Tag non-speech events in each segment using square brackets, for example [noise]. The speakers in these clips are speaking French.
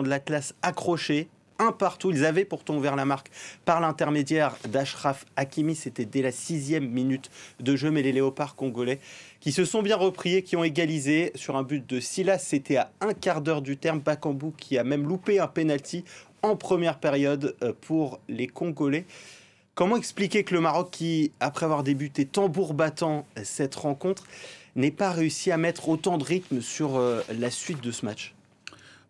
de l'Atlas accroché, un partout. Ils avaient pourtant ouvert la marque par l'intermédiaire d'Ashraf Hakimi. C'était dès la sixième minute de jeu, mais les Léopards congolais qui se sont bien repris et qui ont égalisé sur un but de Silas. C'était à un quart d'heure du terme. Bakambu qui a même loupé un penalty en première période euh, pour les Congolais. Comment expliquer que le Maroc, qui, après avoir débuté tambour battant cette rencontre, n'ait pas réussi à mettre autant de rythme sur euh, la suite de ce match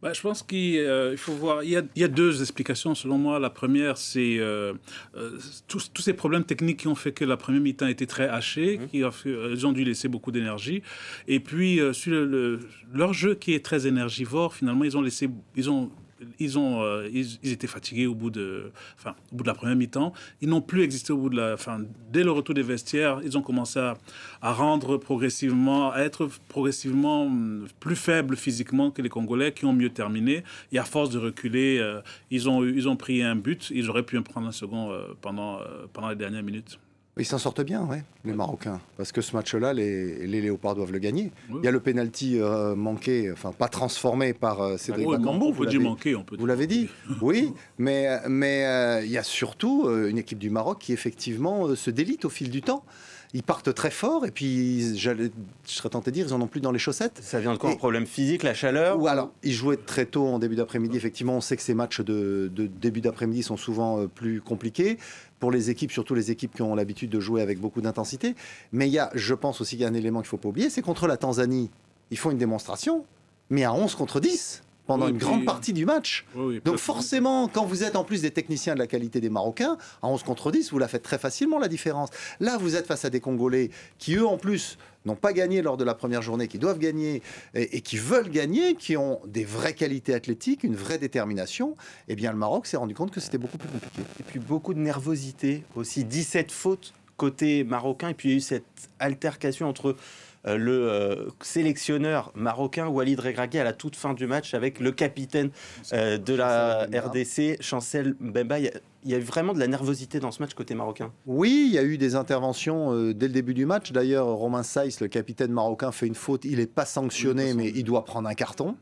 bah, Je pense qu'il euh, faut voir. Il y, a, deux explications selon moi. La première, c'est euh, euh, tous, ces problèmes techniques qui ont fait que la première mi-temps était très hachée, mhm. qui ils ont dû laisser beaucoup d'énergie. Et puis sur le, leur jeu qui est très énergivore, finalement, ils ont laissé, ils ont ils, ont, euh, ils, étaient fatigués au bout de, enfin, au bout de la première mi-temps. Ils n'ont plus existé au bout de la. Enfin, dès le retour des vestiaires, ils ont commencé à, rendre progressivement, à être progressivement mm, plus faibles physiquement que les Congolais qui ont mieux terminé. Et à force de reculer, euh, ils, ont, ils ont pris un but. Ils auraient pu en prendre un second euh, pendant, pendant les dernières minutes. Ils s'en sortent bien, ouais, les Marocains. Parce que ce match-là, les, Léopards doivent le gagner. Il y a le pénalty euh, manqué, enfin pas transformé par euh, Cédric ah, On manqué, Vous l'avez dit, oui. [laughs] Mais euh, il mais, y a surtout une équipe du Maroc qui, effectivement, se délite au fil du temps ils partent très fort et puis je serais tenté de dire ils en ont plus dans les chaussettes. Ça vient de quoi Un problème physique, la chaleur Ou alors ils jouaient très tôt en début d'après-midi. Effectivement, on sait que ces matchs de, début d'après-midi sont souvent euh, plus compliqués pour les équipes, surtout les équipes qui ont l'habitude de jouer avec beaucoup d'intensité. Mais il y a, je pense aussi qu'il y a un élément qu'il ne faut pas oublier, c'est contre la Tanzanie, ils font une démonstration, mais à 11 contre 10 pendant une grande partie du match. Donc forcément, quand vous êtes en plus des techniciens de la qualité des Marocains, à se contre vous la faites très facilement la différence. Là, vous êtes face à des Congolais qui, eux, en plus, n'ont pas gagné lors de la première journée, qui doivent gagner et, qui veulent gagner, qui ont des vraies qualités athlétiques, une vraie détermination, et eh bien le Maroc s'est rendu compte que c'était beaucoup plus compliqué. Et puis beaucoup de nervosité aussi, 17 fautes côté marocain, et puis il y a eu cette altercation entre euh, le euh, sélectionneur marocain Walid Regragui à la toute fin du match avec le capitaine euh, de la RDC, Chancel Bemba, Il y a eu vraiment de la nervosité dans ce match côté marocain. Oui, il y a eu des interventions dès le début du match. D'ailleurs, Romain Saïs, le capitaine marocain, fait une faute. Il n'est pas sanctionné, mais il doit prendre un carton.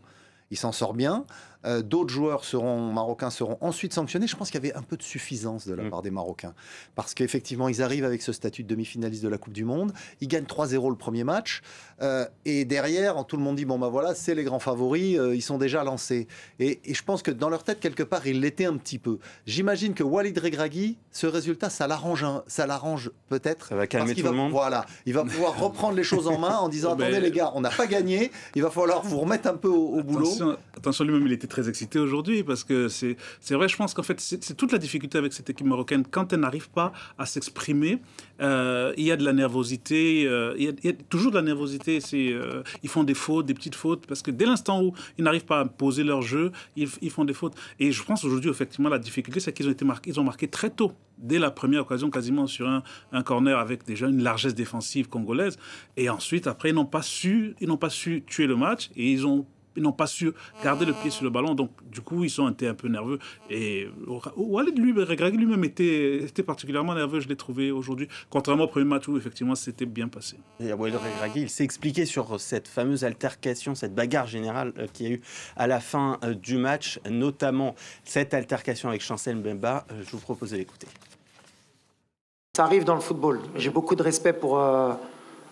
Il s'en sort bien. Euh, d'autres joueurs seront, marocains seront ensuite sanctionnés. Je pense qu'il y avait un peu de suffisance de la mm. part des Marocains. Parce qu'effectivement, ils arrivent avec ce statut de demi-finaliste de la Coupe du Monde. Ils gagnent 3-0 le premier match. Euh, et derrière, tout le monde dit, bon ben voilà, c'est les grands favoris, euh, ils sont déjà lancés. Et, je pense que dans leur tête, quelque part, ils l'étaient un petit peu. J'imagine que Walid Regragui, ce résultat, ça l'arrange ça l'arrange peut-être. Ça va va, Voilà, il va pouvoir [laughs] reprendre les choses en main en disant, attendez les gars, on n'a pas gagné, il va falloir vous remettre un peu au, boulot. attention lui-même, il était très excité aujourd'hui parce que c'est vrai, je pense qu'en fait, c'est toute la difficulté avec cette équipe marocaine. Quand elle n'arrive pas à s'exprimer, euh, il y a de la nervosité, euh, il, y a, toujours de la nervosité. c'est euh, ils font des fautes, des petites fautes, parce que dès l'instant où ils n'arrivent pas à poser leur jeu, ils, ils, font des fautes. Et je pense aujourd'hui, effectivement, la difficulté, c'est qu'ils ont été marqués, ils ont marqué très tôt, dès la première occasion, quasiment sur un, un corner avec déjà une largesse défensive congolaise. Et ensuite, après, ils n'ont pas su, ils n'ont pas su tuer le match et ils ont ils n'ont pas su garder le pied sur le ballon. Donc, du coup, ils ont été un peu nerveux. Et Walid lui, lui-même était, particulièrement nerveux, je l'ai trouvé aujourd'hui. Contrairement au premier match où, effectivement, c'était bien passé. Walid Regragui, il s'est expliqué sur cette fameuse altercation, cette bagarre générale euh, qu'il y a eu à la fin euh, du match, notamment cette altercation avec Chancel Mbemba. Euh, je vous propose d'écouter. l'écouter. Ça arrive dans le football. J'ai beaucoup de respect pour,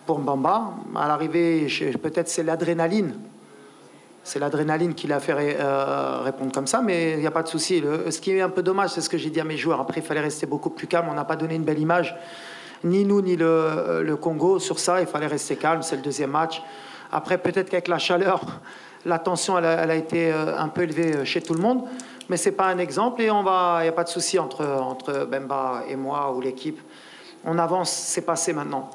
pour Mbamba. À l'arrivée, peut-être c'est l'adrénaline c'est l'adrénaline qui l'a fait euh, répondre comme ça, mais il n'y a pas de souci. ce qui est un peu dommage, c'est ce que j'ai dit à mes joueurs. Après, il fallait rester beaucoup plus calme. On n'a pas donné une belle image, ni nous, ni le, Congo. Sur ça, il fallait rester calme. C'est le deuxième match. Après, peut-être qu'avec la chaleur, [laughs] la tension, elle, a été euh, un peu élevée euh, chez tout le monde. Mais ce n'est pas un exemple et il n'y a pas de souci entre, entre Bemba et moi ou l'équipe. On avance, c'est passé maintenant.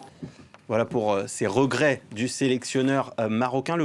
Voilà pour ces regrets du sélectionneur marocain.